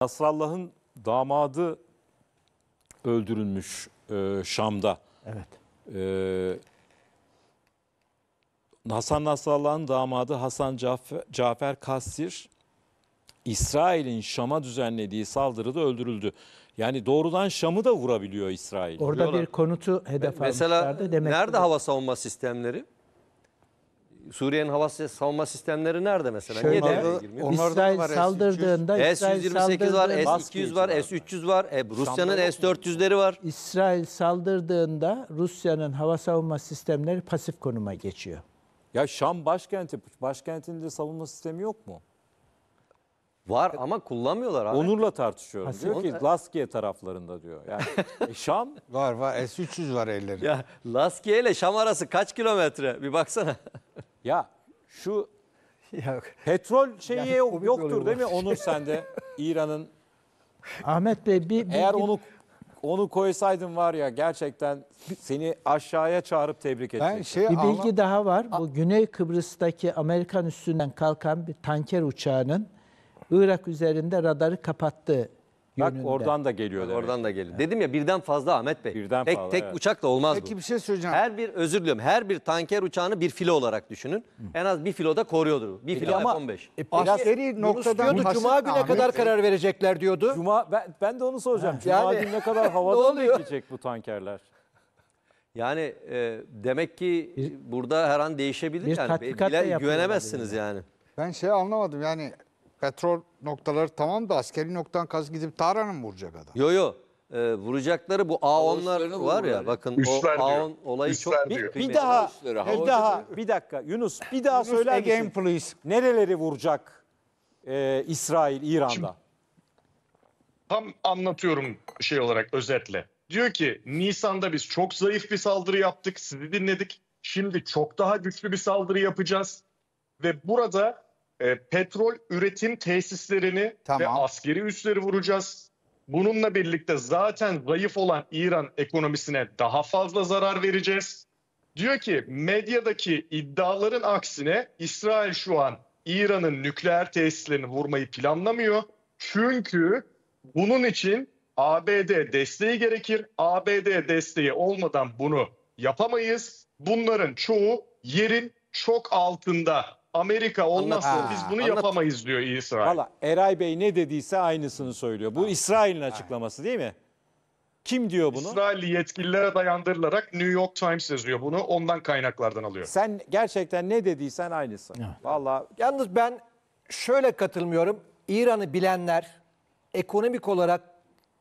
Nasrallah'ın damadı öldürülmüş e, Şam'da. Evet. E, Hasan Nasrallah'ın damadı Hasan Cafer, Cafer Kassir, İsrail'in Şam'a düzenlediği saldırıda öldürüldü. Yani doğrudan Şam'ı da vurabiliyor İsrail. Orada Diyorlar. bir konutu hedef Mesela Demek nerede ki... hava savunma sistemleri? Suriye'nin hava savunma sistemleri nerede mesela? Şöyle, Niye devreye girmiyor? İsrail saldırdığında S-128 var, S-200 var, S-300 var. E, Rusya'nın S-400'leri var. İsrail saldırdığında Rusya'nın hava savunma sistemleri pasif konuma geçiyor. Ya Şam başkenti, başkentinde savunma sistemi yok mu? Var ama kullanmıyorlar. Abi. Onur'la tartışıyorum. Hasil, diyor ki Laskiye taraflarında diyor. Yani e, Şam var var S300 var ellerinde. Ya Laskiye ile Şam arası kaç kilometre? Bir baksana. Ya şu Yok. petrol şeyi Yani yok- yoktur değil mi Onur sende? İran'ın Ahmet Bey bir, bir- eğer bir- onu onu koysaydın var ya gerçekten seni aşağıya çağırıp tebrik Ben edecektim. şey bir anla- bilgi daha var. Bu Güney Kıbrıs'taki Amerikan üstünden kalkan bir tanker uçağının Irak üzerinde radarı kapattığı Bak yönünde. oradan da geliyor demek. Oradan da geliyor. Dedim ya birden fazla Ahmet Bey. Birden tek fazla, tek evet. uçakla olmaz Peki bu. bir şey söyleyeceğim. Her bir özür diliyorum. Her bir tanker uçağını bir filo olarak düşünün. En az bir filo da koruyordur. Bir filo ama, F-15. E, Askeri noktadan diyordu, Cuma güne Ahmet kadar Bey. karar verecekler diyordu. Cuma ben, ben de onu soracağım. Cuma yani, gününe kadar havada bekleyecek bu tankerler? Yani e, demek ki bir, burada her an değişebilir bir yani. Bile, güvenemezsiniz yani. yani. Ben şey anlamadım yani petrol noktaları tamam da askeri noktan kaz gidip Tahran'ı mı vuracak adam? Yo yo. E, vuracakları bu A10'lar var ya bakın Üstler o diyor. A10 olayı Üstler çok diyor. Bir daha, bir daha, bir dakika Yunus bir daha Yunus söyler again misin? please. Nereleri vuracak e, İsrail İran'da? Şimdi, tam anlatıyorum şey olarak özetle. Diyor ki Nisan'da biz çok zayıf bir saldırı yaptık, sizi dinledik. Şimdi çok daha güçlü bir saldırı yapacağız. Ve burada e, petrol üretim tesislerini tamam. ve askeri üsleri vuracağız. Bununla birlikte zaten zayıf olan İran ekonomisine daha fazla zarar vereceğiz. Diyor ki medyadaki iddiaların aksine İsrail şu an İran'ın nükleer tesislerini vurmayı planlamıyor. Çünkü bunun için ABD desteği gerekir. ABD desteği olmadan bunu yapamayız. Bunların çoğu yerin çok altında Amerika olmazsa Anlat- biz bunu anlat- yapamayız diyor İsrail. Valla Eray Bey ne dediyse aynısını söylüyor. Bu İsrail'in açıklaması değil mi? Kim diyor bunu? İsrailli yetkililere dayandırılarak New York Times yazıyor bunu. Ondan kaynaklardan alıyor. Sen gerçekten ne dediysen aynısı. Valla Yalnız ben şöyle katılmıyorum. İran'ı bilenler ekonomik olarak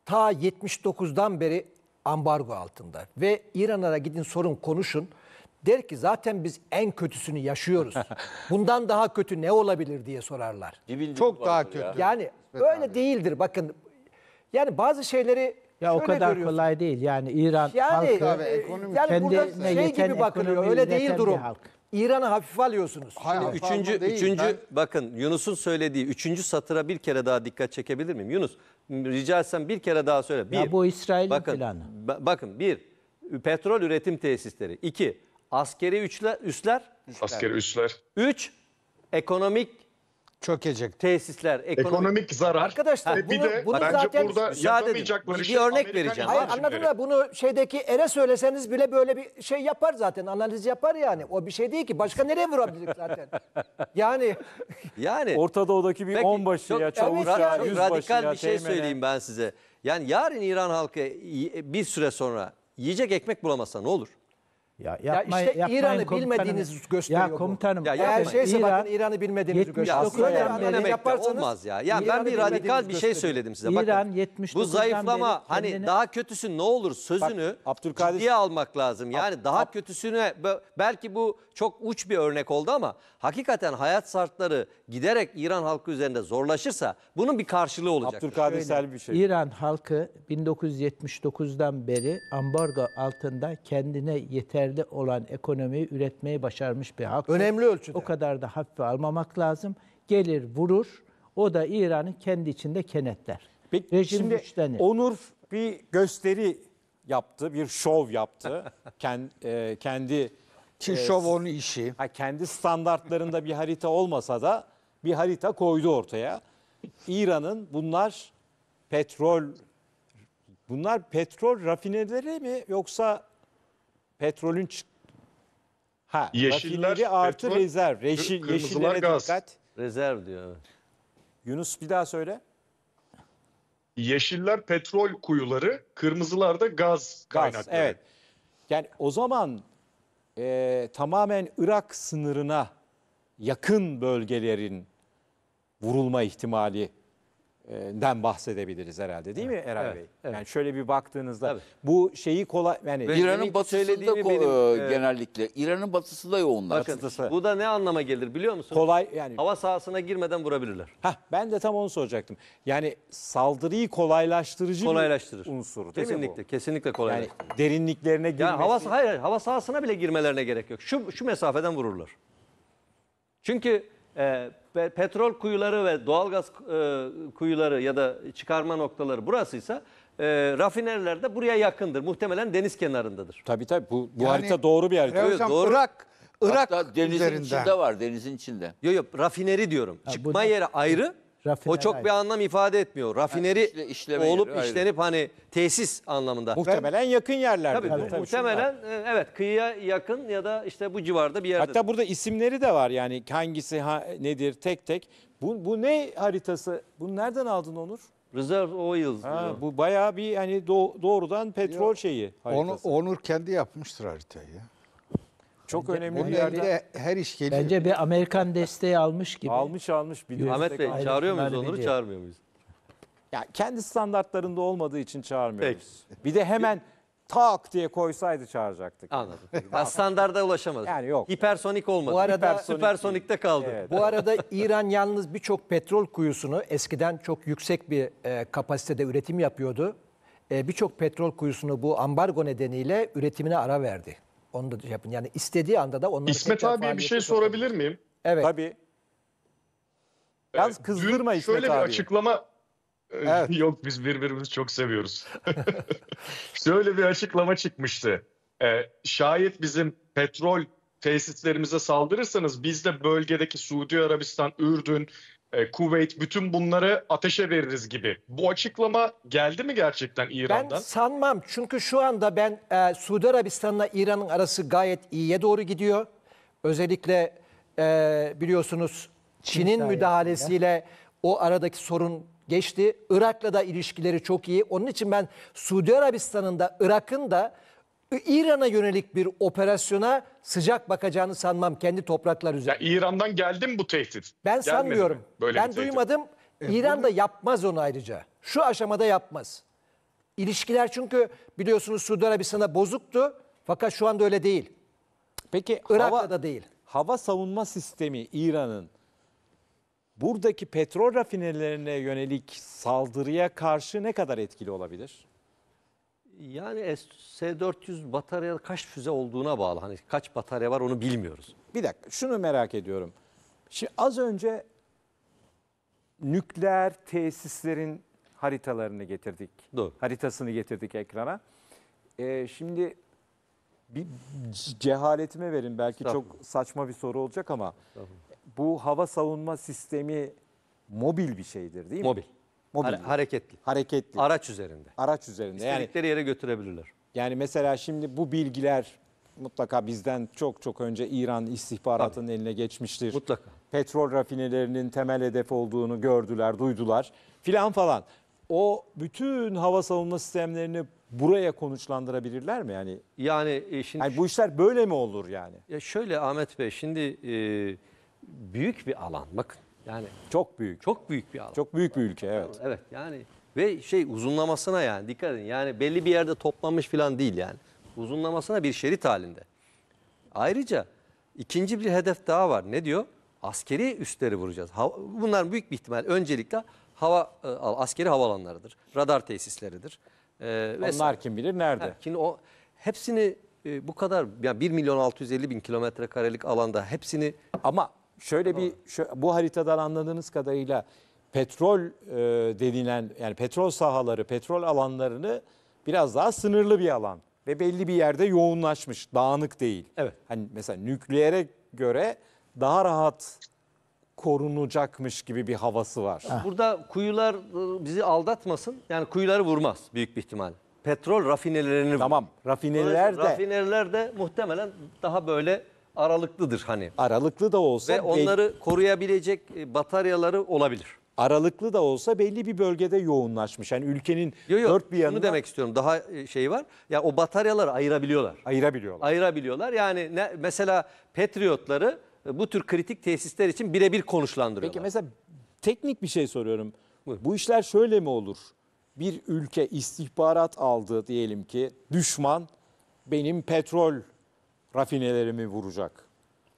ta 79'dan beri ambargo altında. Ve İran'a da gidin sorun konuşun. Der ki zaten biz en kötüsünü yaşıyoruz. Bundan daha kötü ne olabilir diye sorarlar. Çok daha kötü. Ya. Yani öyle değildir bakın. Yani bazı şeyleri ya o kadar görüyorsun. kolay değil. Yani İran yani, halkı e, yani burada kendine şey yeten gibi bakılıyor. Öyle değil bir durum. halk. İran'ı hafife alıyorsunuz. Hayır, Üçüncü, değil. üçüncü Ben- bakın Yunus'un söylediği üçüncü satıra bir kere daha dikkat çekebilir miyim? Yunus rica etsem bir kere daha söyle. Bir, Ya bu İsrail'in bakın, planı. ba- bakın bir, petrol üretim tesisleri. İki Askeri üçle, üsler. Askeri üsler. Üç, ekonomik çökecek. Tesisler, ekonomik, Ekonomik zarar. Arkadaşlar bunu, bir de bunu bence zaten burada müsaade Bir şey örnek Amerikan vereceğim. Hayır girişimleri. anladın mı? Bunu şeydeki ere söyleseniz bile böyle bir şey yapar zaten. Analiz yapar yani. O bir şey değil ki. Başka nereye vurabilir zaten? yani Yani Orta Doğu'daki bir Peki, onbaşı çok- ya, çavuş evet yani. radikal ya, bir şey söyleyeyim ben size. Yani yarın İran halkı bir süre sonra yiyecek ekmek bulamasa ne olur? Ya, yapma, ya işte İran'ı bilmediğiniz gösteriyor Ya komutanım. Ya, Eğer şeyse İran, bakın İran'ı bilmediğiniz gösteriyor. Ya böyle yani yaparsanız olmaz ya. Ya ben bir radikal bir şey söyledim size. İran, bakın, bu zayıflama hani daha kötüsü ne olur sözünü Bak, ciddiye almak lazım. Yani Ab, daha Ab, kötüsüne belki bu çok uç bir örnek oldu ama hakikaten hayat şartları giderek İran halkı üzerinde zorlaşırsa bunun bir karşılığı olacak. Abdülkadir Selvi bir şey. İran halkı 1979'dan beri ambargo altında kendine yeter ileride olan ekonomiyi üretmeyi başarmış bir halk. Önemli ölçüde. O kadar da hafife almamak lazım. Gelir vurur. O da İran'ın kendi içinde kenetler. Peki, Rejim şimdi güçlenir. Onur bir gösteri yaptı, bir şov yaptı. Kend, e, kendi ki e, şov onun işi. Ha, kendi standartlarında bir harita olmasa da bir harita koydu ortaya. İran'ın bunlar petrol bunlar petrol rafineleri mi yoksa petrolün çık- ha, Yeşiller, artı petrol, rezerv. Reşi, yeşillere gaz. dikkat. Rezerv diyor. Yunus bir daha söyle. Yeşiller petrol kuyuları, kırmızılar da gaz Gaz, kaynakları. evet. Yani o zaman e, tamamen Irak sınırına yakın bölgelerin vurulma ihtimali den bahsedebiliriz herhalde değil evet, mi Eray evet, Bey? Evet. Yani şöyle bir baktığınızda Tabii. bu şeyi kolay yani İran'ın batısında benim, e, genellikle İran'ın batısında yoğunlar. Bakın batısı. bu da ne anlama gelir biliyor musunuz? Kolay yani hava sahasına girmeden vurabilirler. Heh, ben de tam onu soracaktım. Yani saldırıyı kolaylaştırıcı kolaylaştırır. bir unsur değil kesinlikle, mi bu? Kesinlikle kolaylaştırır. Yani derinliklerine girmesi. Yani hava hayır hava sahasına bile girmelerine gerek yok. Şu şu mesafeden vururlar. Çünkü ee, petrol kuyuları ve doğalgaz e, kuyuları ya da çıkarma noktaları burasıysa e, rafineriler de buraya yakındır. Muhtemelen deniz kenarındadır. Tabii tabii bu, bu Yani- harita doğru bir harita. Evet, doğru. Irak, Irak Hatta denizin üzerinden. içinde var denizin içinde. Yok yok rafineri diyorum. Çıkma yeri ayrı, Rafineri o çok ayrı. bir anlam ifade etmiyor. Rafineri yani işle, olup yeri, işlenip ayrı. hani tesis anlamında. Muhtemelen yakın yerlerde. Tabii, tabii, muhtemelen tabii. E, evet kıyıya yakın ya da işte bu civarda bir yerde. Hatta burada isimleri de var yani hangisi ha, nedir tek tek. Bu, bu ne haritası? Bunu nereden aldın Onur? Reserve Oil. Ha, bu bayağı bir hani do doğrudan petrol Yok. şeyi. Haritası. Onur, Onur kendi yapmıştır haritayı. Çok Bence- önemli bir yerde. her iş geliyor. Bence bir Amerikan desteği almış gibi. almış almış bir Ahmet Bey almış. çağırıyor muyuz onları çağırmıyor muyuz? Ya kendi standartlarında olmadığı için çağırmıyoruz. Bir de hemen tak diye koysaydı çağıracaktık. Anladım. Ya standarda ulaşamadık. Yani yok. Hipersonik olmadı. Bu arada- Hipersonik süpersonikte kaldı. Evet. Bu arada İran yalnız birçok petrol kuyusunu eskiden çok yüksek bir e, kapasitede üretim yapıyordu. E, birçok petrol kuyusunu bu ambargo nedeniyle üretimine ara verdi. Onu da şey yapın. Yani istediği anda da onları İsmet abiye bir şey sorabilir miyim? Evet. Tabii. Ee, Yalnız kızdırma Dün İsmet şöyle bir açıklama ee, Evet. Yok biz birbirimizi çok seviyoruz. Şöyle bir açıklama çıkmıştı. Ee, şayet bizim petrol tesislerimize saldırırsanız biz de bölgedeki Suudi Arabistan, Ürdün, e, Kuveyt bütün bunları ateşe veririz gibi. Bu açıklama geldi mi gerçekten İran'dan? Ben sanmam çünkü şu anda ben e, Suudi Arabistan'la İran'ın arası gayet iyiye doğru gidiyor. Özellikle e, biliyorsunuz Çin'in Çin müdahalesiyle o aradaki sorun geçti. Irak'la da ilişkileri çok iyi. Onun için ben Suudi Arabistan'ın da Irak'ın da İran'a yönelik bir operasyona sıcak bakacağını sanmam kendi topraklar üzerinde. Ya İran'dan geldi mi bu tehdit? Ben Gelmedi sanmıyorum. Böyle ben duymadım. E, İran da yapmaz onu ayrıca. Şu aşamada yapmaz. İlişkiler çünkü biliyorsunuz Suudi Arabistan'a bozuktu. Fakat şu anda öyle değil. Peki Irak'ta hava, da değil. Hava savunma sistemi İran'ın buradaki petrol rafinelerine yönelik saldırıya karşı ne kadar etkili olabilir? Yani S-400 bataryada kaç füze olduğuna bağlı. Hani kaç batarya var onu bilmiyoruz. Bir dakika şunu merak ediyorum. Şimdi az önce nükleer tesislerin haritalarını getirdik. Doğru. Haritasını getirdik ekrana. Ee, şimdi bir cehaletime verin belki çok saçma bir soru olacak ama bu hava savunma sistemi mobil bir şeydir değil mi? Mobil. Mobil. hareketli. Hareketli. Araç üzerinde. Araç üzerinde. İstedikleri yere götürebilirler. Yani mesela şimdi bu bilgiler mutlaka bizden çok çok önce İran istihbaratının eline geçmiştir. Mutlaka. Petrol rafinelerinin temel hedef olduğunu gördüler, duydular filan falan. O bütün hava savunma sistemlerini buraya konuşlandırabilirler mi yani? Yani e, şimdi Yani bu işler böyle mi olur yani? Ya şöyle Ahmet Bey şimdi e, büyük bir alan bakın yani Çok büyük. çok büyük bir alan. Çok büyük bir ülke evet. Evet yani ve şey uzunlamasına yani dikkat edin yani belli bir yerde toplanmış falan değil yani. Uzunlamasına bir şerit halinde. Ayrıca ikinci bir hedef daha var. Ne diyor? Askeri üstleri vuracağız. Bunlar büyük bir ihtimal öncelikle hava e, askeri havalanlarıdır. Radar tesisleridir. Ee, Onlar kim bilir nerede? Ha, o hepsini e, bu kadar yani 1 milyon 650 bin kilometre karelik alanda hepsini Ama şöyle bir şu, bu haritadan anladığınız kadarıyla petrol e, denilen yani petrol sahaları, petrol alanlarını biraz daha sınırlı bir alan ve belli bir yerde yoğunlaşmış, dağınık değil. Evet. Hani mesela nükleere göre daha rahat korunacakmış gibi bir havası var. Ah. Burada kuyular e, bizi aldatmasın. Yani kuyuları vurmaz büyük bir ihtimal. Petrol rafinelerini vurur. Tamam, rafineler de Dolayısıyla de muhtemelen daha böyle aralıklıdır hani. Aralıklı da olsa ve onları koruyabilecek e, bataryaları olabilir. aralıklı da olsa belli bir bölgede yoğunlaşmış. Yani ülkenin Yok yok. dört bir yanına Bunu demek istiyorum. Daha e, şey var. Ya o bataryaları ayırabiliyorlar. ayırabiliyorlar. ayırabiliyorlar. Yani ne, mesela Patriotları e, bu tür kritik tesisler için birebir konuşlandırıyorlar. Peki mesela teknik bir şey soruyorum. Bu işler şöyle mi olur? Bir ülke istihbarat aldı diyelim ki düşman benim petrol rafinelerimi vuracak.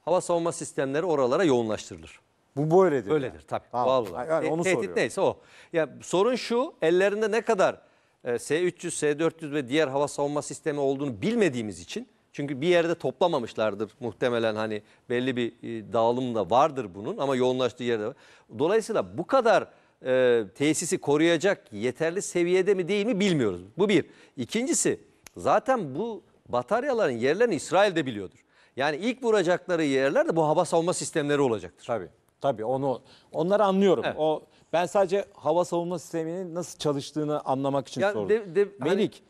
Hava savunma sistemleri oralara yoğunlaştırılır. Bu böyledir. Öyledir yani. tabii. Tamam. Bağlı Yani onu tehdit soruyor. neyse o. Ya sorun şu ellerinde ne kadar e, S-300, S-400 ve diğer hava savunma sistemi olduğunu bilmediğimiz için çünkü bir yerde toplamamışlardır muhtemelen hani belli bir e, dağılım da vardır bunun ama yoğunlaştığı yerde Dolayısıyla bu kadar e, tesisi koruyacak yeterli seviyede mi değil mi bilmiyoruz. Bu bir. İkincisi zaten bu bataryaların yerlerini İsrail de biliyordur. Yani ilk vuracakları yerler de bu hava savunma sistemleri olacaktır. Tabii. Tabii onu onları anlıyorum. Evet. O ben sadece hava savunma sisteminin nasıl çalıştığını anlamak için yani sordum. De, de, hani- Melik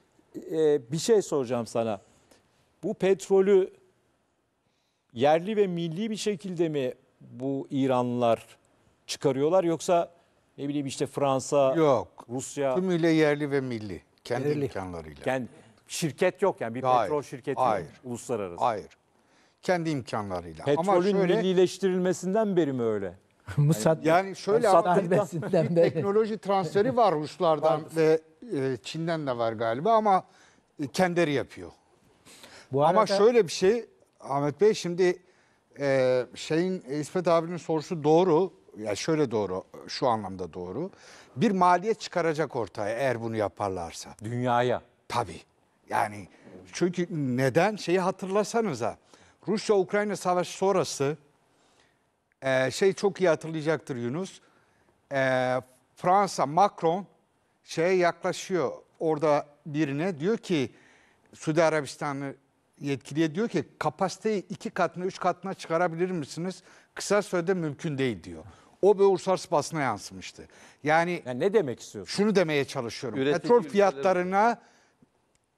hani... e, bir şey soracağım sana. Bu petrolü yerli ve milli bir şekilde mi bu İranlılar çıkarıyorlar yoksa ne bileyim işte Fransa, Yok, Rusya tümüyle yerli ve milli kendi yerli. imkanlarıyla. Kendi şirket yok yani bir Hayır, petrol şirketi hayır. yok uluslararası. Hayır. Kendi imkanlarıyla. Petrolün Ama şöyle, millileştirilmesinden beri mi öyle? Musat yani şöyle ama bir teknoloji transferi var Ruslardan ve e, Çin'den de var galiba ama e, kendileri yapıyor. Bu arada, Ama şöyle bir şey Ahmet Bey şimdi e, şeyin İsmet abinin sorusu doğru. Ya şöyle doğru, şu anlamda doğru. Bir maliyet çıkaracak ortaya eğer bunu yaparlarsa. Dünyaya. Tabii. Yani çünkü neden şeyi hatırlasanıza. Rusya-Ukrayna savaşı sonrası e, şey çok iyi hatırlayacaktır Yunus. E, Fransa Macron şeye yaklaşıyor orada birine diyor ki Suudi Arabistan'ı yetkiliye diyor ki kapasiteyi iki katına üç katına çıkarabilir misiniz? Kısa sürede mümkün değil diyor. O böyle uluslararası basına yansımıştı. Yani, yani ne demek istiyorsun? Şunu demeye çalışıyorum. Üretici Petrol fiyatlarına ülkeleri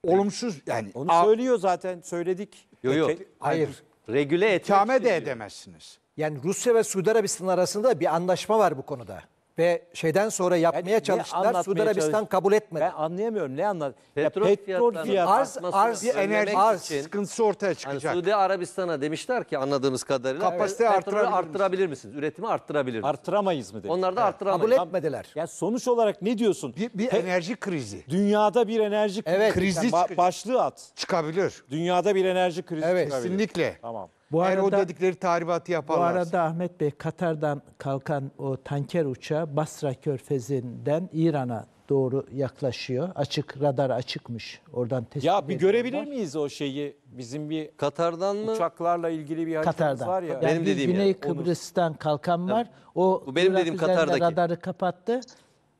olumsuz yani Onu söylüyor zaten söyledik. Yok yok. Hayır. Regüle etmek. de edemezsiniz. Yani Rusya ve Suudi Arabistan arasında bir anlaşma var bu konuda ve şeyden sonra yapmaya ne çalıştılar. Suudi Arabistan kabul etmedi. Ben anlayamıyorum ne anlat. Petrol, fiyatlarının Arz- arz- bir enerji arz- için sıkıntısı ortaya hani çıkacak. Suudi Arabistan'a demişler ki anladığımız kadarıyla Kapasite petrolü arttırabilir misiniz? Üretimi arttırabilir misiniz? Artıramayız mı dedi. Onlar da Kabul arttıramayız. etmediler. Ya sonuç olarak ne diyorsun? Bir, bir enerji krizi dünyada bir enerji Evet. krizi Krizi başlığı at. çıkabilir. Dünyada bir enerji krizi Evet. çıkabilir. Kesinlikle. Tamam. Bu Eğer arada, o dedikleri tahribatı yaparlarsa. Bu arada Ahmet Bey Katar'dan kalkan o tanker uçağı Basra Körfezi'nden İran'a doğru yaklaşıyor. Açık radar açıkmış. Oradan tespit Ya bir görebilir var. miyiz o şeyi? Bizim bir Katar'dan mı? Uçaklarla ilgili bir haritamız var ya. Yani benim dediğim Güney yani. Kıbrıs'tan kalkan var. O bu benim dediğim Katar'daki radarı kapattı.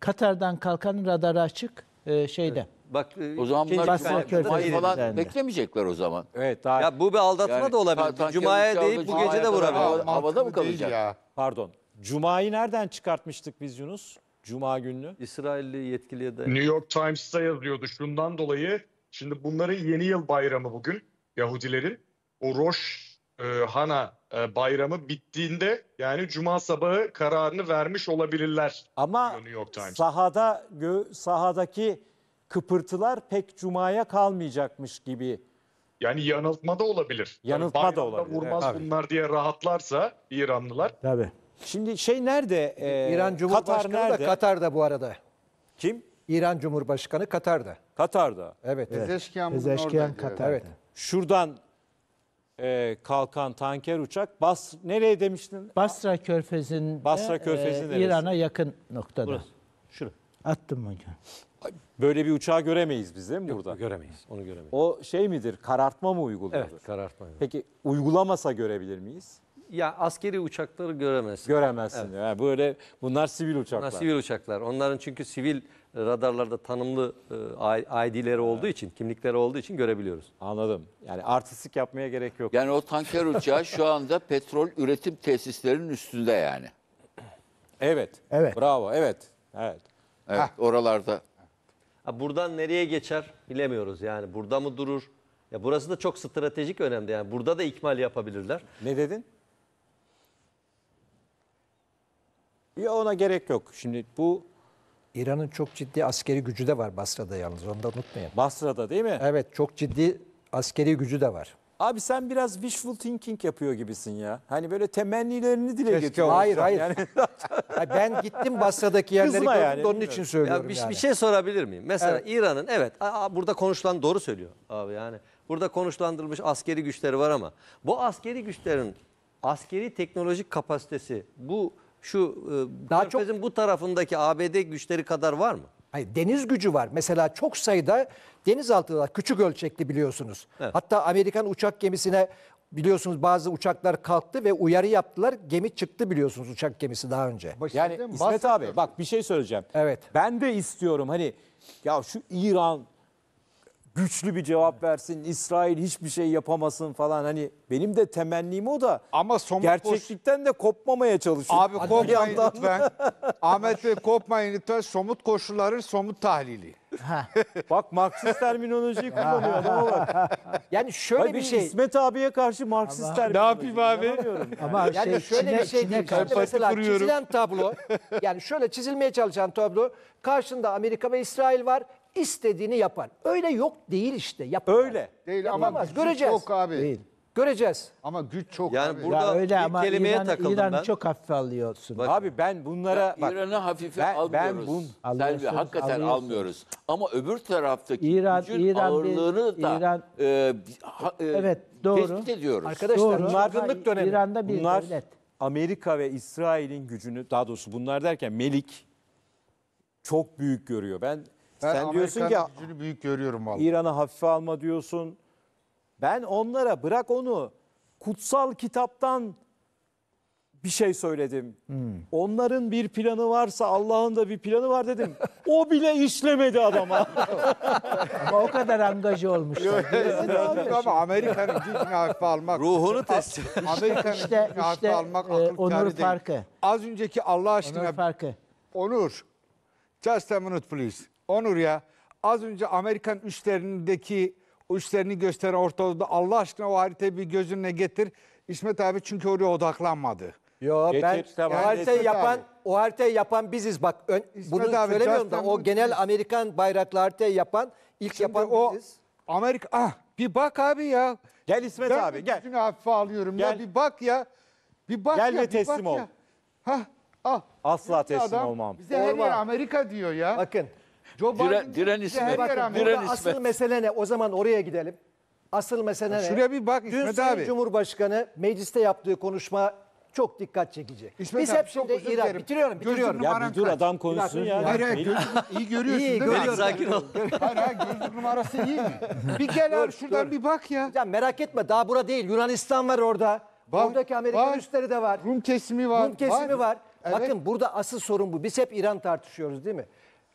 Katar'dan kalkanın radarı açık e, şeyde. Evet. Bak e, O zaman ikinci bunlar Cuma, kaynakta falan Yani. beklemeyecekler o zaman. Evet daha Ya bu bir aldatma Yani da olabilir. ta- Cuma'ya değil bu gece de vurabilir. Havada Mantıklı mı kalacak? ya. pardon. Cuma'yı nereden çıkartmıştık biz Yunus? Cuma günü. İsrailli yetkiliye de New York Times'ta yazıyordu şundan dolayı. Şimdi bunların yeni yıl bayramı bugün Yahudilerin. O Rosh e, Hana e, bayramı bittiğinde yani cuma sabahı kararını vermiş olabilirler Ama New York Times. sahada sahadaki kıpırtılar pek cumaya kalmayacakmış gibi. Yani yanıltma da olabilir. Yanıltma yani da olabilir. Vurmaz evet, bunlar diye rahatlarsa İranlılar. Tabii. Şimdi şey nerede? Ee, İran Cumhurbaşkanı Katar nerede? da Katar'da bu arada. Kim? İran Cumhurbaşkanı Katar'da. Katar'da. Evet. evet. Ezeşkiyan, Ezeşkiyan Katar'da. Evet. Şuradan e, kalkan tanker uçak Bas nereye demiştin? Basra Körfezi'nin Basra Körfezi e, İran'a yakın noktada. Burası. Şurası. Attım hocam. Böyle bir uçağı göremeyiz biz değil mi Yok, burada? Göremeyiz. Onu göremeyiz. O şey midir? Karartma mı uyguluyordur? Evet, karartma. Peki uygulamasa görebilir miyiz? Ya askeri uçakları göremezsin. Göremezsin. Evet. Yani böyle bunlar sivil uçaklar. Bunlar sivil uçaklar. Onların çünkü sivil e, radarlarda tanımlı e, ID'leri olduğu için, kimlikleri olduğu için görebiliyoruz. Anladım. Yani artistik yapmaya gerek yok. Yani o tanker uçağı şu anda petrol üretim tesislerinin üstünde yani. Evet. Evet. Bravo. Evet. Evet. Evet. Heh. Oralarda buradan nereye geçer bilemiyoruz yani. Burada mı durur? Ya burası da çok stratejik önemli yani. Burada da ikmal yapabilirler. Ne dedin? Ya ona gerek yok. Şimdi bu İran'ın çok ciddi askeri gücü de var Basra'da yalnız. Onu da unutmayın. Basra'da değil mi? Evet çok ciddi askeri gücü de var. Abi sen biraz wishful thinking yapıyor gibisin ya. Hani böyle temennilerini dile Keşke getiriyorsun. Hayır hayır. Yani. ben gittim Basra'daki yerleri Kızma gördüm yani, onun için söylüyorum Ya bir, yani. bir şey sorabilir miyim? Mesela Evet. İran'ın evet burada konuşulan doğru söylüyor abi yani. Burada konuşlandırılmış askeri güçleri var ama bu askeri güçlerin askeri teknolojik kapasitesi bu şu e, Daha çok- körfezin bu tarafındaki ABD güçleri kadar var mı? Hayır, deniz gücü var. Mesela çok sayıda denizaltılar küçük ölçekli biliyorsunuz. Evet. Hatta Amerikan uçak gemisine biliyorsunuz bazı uçaklar kalktı ve uyarı yaptılar. Gemi çıktı biliyorsunuz uçak gemisi daha önce. Başka yani İsmet abi bak bir şey söyleyeceğim. Evet. Ben de istiyorum hani ya şu İran güçlü bir cevap versin, İsrail hiçbir şey yapamasın falan. Hani benim de temennim o da Ama somut gerçeklikten de kopmamaya çalışıyor. Abi hani kopmayın yandan. lütfen. Ahmet Bey kopmayın lütfen. Somut koşulları somut tahlili. Bak Marksist terminolojiyi kullanıyor adama bak. Yani şöyle Hayır, bir şey. İsmet abiye karşı Marksist terminoloji. Ne yapayım abi? yani. Ama Yani şey, şöyle bir şey değil. Şimdi mesela kuruyorum. çizilen tablo, yani şöyle çizilmeye çalışan tablo. Karşında Amerika ve İsrail var istediğini yapar. Öyle yok değil işte. Yap Öyle. Değil ama Yapamaz. güç Göreceğiz. çok abi. Değil. Göreceğiz. Ama güç çok Yani abi. burada Ya öyle bir ama kelimeye İran, takıldım İran'ı ben. çok hafife alıyorsun. Bak- Abi ben bunlara bak İran'ı hafife ben- ben bun- Selvi hakikaten alıyorsunuz. almıyoruz. Ama öbür taraftaki İran- gücün İran bir- da İran- e, ha- e, Evet, doğru. tespit ediyoruz. Arkadaşlar Doğru. Ama dönemi. İran'da bir bunlar devlet. Amerika ve İsrail'in gücünü daha doğrusu bunlar derken Melik çok büyük görüyor. Ben ben Sen diyorsun ki Amerikan gücünü büyük görüyorum vallahi. İran'ı hafife alma diyorsun. Ben onlara bırak onu kutsal kitaptan bir şey söyledim. Hmm. Onların bir planı varsa Allah'ın da bir planı var dedim. o bile işlemedi adama. Ama o kadar angajı olmuşlar. Ama Amerika'nın gücünü hafife almak. Ruhunu test. Amerika'nın İşte- gücünü hafife işte, almak e, akıl onur kârı değil. farkı. Az önceki Allah aşkına Onur farkı. Onur. Just a minute please. Onur ya az önce Amerikan üçlerindeki üçlerini gösteren ortalığı Allah aşkına o haritayı bir gözünle getir. İsmet abi çünkü oraya odaklanmadı. Yo Getir, ben tamam. o haritayı İsmet yapan abi. o haritayı yapan biziz bak. Ön, bunu abi, söylemiyorum da o genel Amerikan bayraklı haritayı yapan ilk Şimdi yapan o biziz. Amerika ah bir bak abi ya. Gel İsmet Ben abi gel. Bütün hafife alıyorum ya bir bak ya. Bir bak Gel ya. ve bir teslim bak ol. Ya. Hah al. Asla teslim olmam. Bize her yer Amerika diyor ya. Bakın Joe Biden Dire, direniş her yere Burada asıl mesele ne? O zaman oraya gidelim. Asıl mesele ne? Şuraya bir bak Dün İsmet Sayın abi. Cumhurbaşkanı mecliste yaptığı konuşma çok dikkat çekici. İsmet Biz hep çok şimdi özür İran. Bitiriyorum, Gözüm bitiriyorum. Ya bir dur kaç? adam konuşsun ya. Hayır hayır gözlük- görüyorsun İyi, değil mi? görüyorum. sakin ol. Hayır hayır gözlük numarası iyi mi? Bir gel abi şuradan bir bak ya. Ya merak etme daha bura değil. Yunanistan var orada. Var, Oradaki Amerikan var. üstleri de var. Rum kesimi var. Rum kesimi var. Evet. Bakın burada asıl sorun bu. Biz hep İran tartışıyoruz değil mi?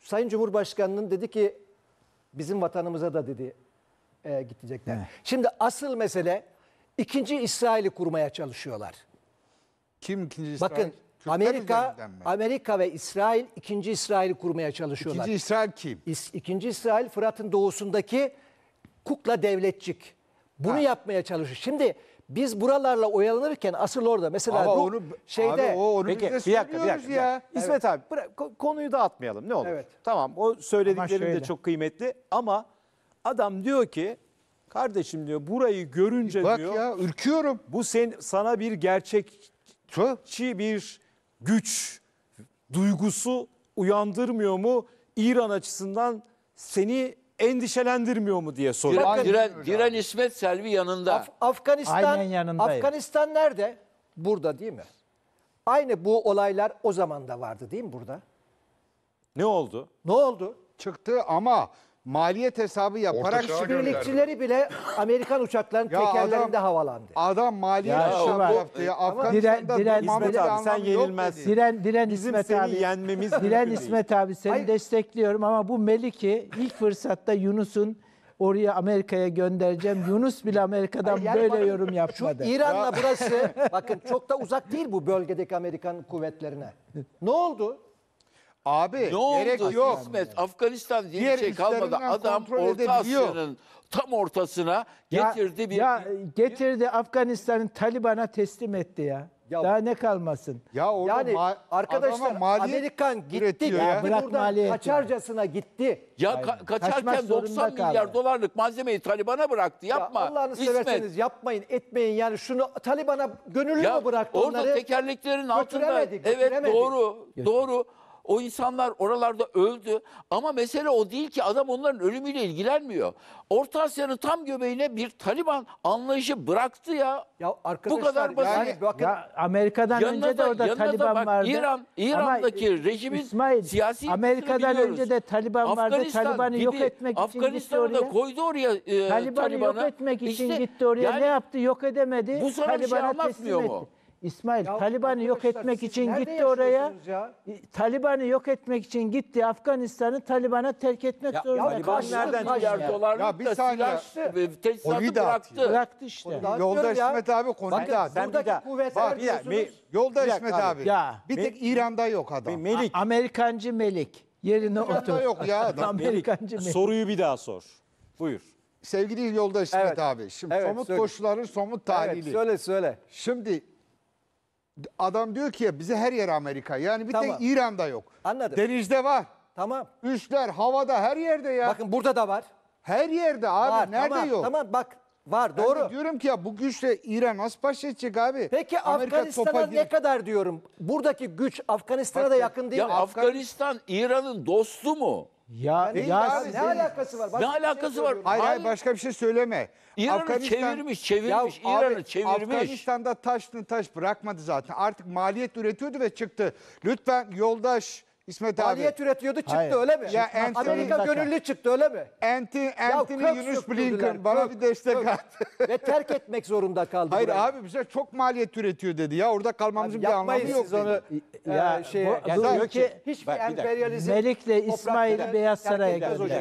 Sayın Cumhurbaşkanı'nın dedi ki bizim vatanımıza da dedi e, gidecekler. Evet. Şimdi asıl mesele ikinci İsrail'i kurmaya çalışıyorlar. Kim ikinci İsrail? Bakın Kürtler Amerika Amerika ve İsrail ikinci İsrail'i kurmaya çalışıyorlar. İkinci İsrail kim? İs, ikinci İsrail Fırat'ın doğusundaki kukla devletçik. Bunu ha. yapmaya çalışıyor. Şimdi biz buralarla oyalanırken asıl orada mesela Ama bu onu şeyde abi, o onu Peki, biz bir dakika, bir dakika, ya. İsmet evet. abi bırak, konuyu dağıtmayalım ne olur. Evet. Tamam o söylediklerim de çok kıymetli ama adam diyor ki kardeşim diyor burayı görünce Bak diyor. Bak ya ürküyorum. Bu sen sana bir gerçekçi bir güç duygusu uyandırmıyor mu? İran açısından seni endişelendirmiyor mu diye soruyor. Diren, Bakın, Diren, İsmet Selvi yanında. Af Afganistan, Aynen yanındayım. Afganistan nerede? Burada değil mi? Aynı bu olaylar o zaman da vardı değil mi burada? Ne oldu? Ne oldu? Çıktı ama maliyet hesabı yaparak Birlikçileri bile Amerikan uçaklarının tekerlerinde havalandı. adam maliyet Ya hesabı Ömer, yaptı ya. Afganistan'da Diren- diren- durmamın İsmet abi, sen yenilmezsin. Diren, diren Bizim İsmet seni abi. yenmemiz Diren mümkün İsmet abi seni Hayır. destekliyorum ama bu Melik'i ilk fırsatta Yunus'un oraya Amerika'ya göndereceğim. Yunus bile Amerika'dan Yani böyle bakın, yorum yapmadı. Şu İran'la burası bakın çok da uzak değil bu bölgedeki Amerikan kuvvetlerine. Ne oldu? Abi ne gerek oldu? yok. İsmet, Afganistan diye Diğer bir şey kalmadı. Adam Orta Asya'nın tam ortasına Ya- getirdi bir ya getirdi Afganistan'ın Taliban'a teslim etti ya. Ya- Daha ne kalmasın? Ya orada Yani ma- arkadaşlar adama Amerikan gitti, gitti ya. Bırak buradan maliyeti. kaçarcasına gitti. Ya ka- kaçarken zorunda 90 milyar dolarlık malzemeyi Talibana bıraktı. Ya Yapma. Allah'ını severseniz yapmayın, etmeyin. Yani şunu Taliban'a gönüllü mü bıraktı orada onları? tekerleklerin altında. Götüremedi, Evet götüremedi. doğru. Doğru. O insanlar oralarda öldü. Ama mesele o değil ki adam onların ölümüyle ilgilenmiyor. Orta Asya'nın tam göbeğine bir Taliban anlayışı bıraktı ya. Ya arkadaşlar Bu kadar basit. yani bakın ya Amerika'dan önce de orada yanına da Taliban bak, vardı. İran- İran'daki Ama, e, rejimin siyasi Amerika'dan önce de Taliban vardı. Taliban'ı yok gibi, etmek için gitti Afganistan'ı da oraya. koydu oraya e, Taliban'ı Taliban'a. yok etmek için İşte gitti oraya. yani ne yaptı? Yok edemedi. bu sana bir şey Taliban'a teslim anlatmıyor etti. mu? İsmail Ya Taliban'ı yok etmek için gitti oraya. ya? Taliban'ı yok etmek için gitti Afganistan'ı Taliban'a terk etmek zorunda Ya Taliban nereden Kaçtı. milyar dolarlık Ya bir saniye. silah e, teçhizatı Konuyu dağıtıyor. bıraktı. Bıraktı işte. Yolda İsmet abi konuyu da. sen bir daha. kuvvete Bak, bir Yolda İsmet abi. Ya. Bir tek İran'da yok adam. Melik, Amerikancı Melik yerine otur. yok ya adam. Amerikancı Melik. soruyu bir daha sor. Buyur. Sevgili Yolda İsmet Evet. abi. Şimdi Evet, somut söyle. koşulların somut tarihi. Evet, söyle söyle. Şimdi Adam diyor ki ya bize her yer Amerika. Yani bir Tamam. tek İran'da yok. Anladım. Denizde var. Tamam. Üstler havada her yerde ya. Bakın burada da var. her yerde abi var. nerede tamam, yok? Tamam bak. Var Ben doğru. diyorum ki ya bu güçle İran nasıl baş edecek abi? Peki Afganistan'a ne kadar diyorum? Buradaki güç Afganistan'a da yakın değil Ya mi? Afganistan İran'ın dostu mu? Ya, ya, ya ne alakası var? Başka ne şey alakası var? Hayır hayır başka bir şey söyleme. İran'ı çevirmiş, çevirmiş. İran'ı çevirmiş. Afganistan'da taşını taş bırakmadı zaten. Artık maliyet üretiyordu ve çıktı. Lütfen yoldaş İsmet Maliyet üretiyordu çıktı Hayır. öyle mi? Ya Anthony- Amerika gönüllü çıktı öyle mi? Anthony, Anthony kök Yunus Blinken bana kök, bir destek kök. at. Ve terk etmek zorunda kaldı. Hayır burayı. abi bize çok maliyet üretiyor dedi ya. Orada kalmamızın bir yapmayın anlamı yok. siz onu. Ya, Ya, ee, şeye, bu- Ya diyor ki- hiçbir emperyalizm Melik'le İsmail Beyaz Saray'a etmez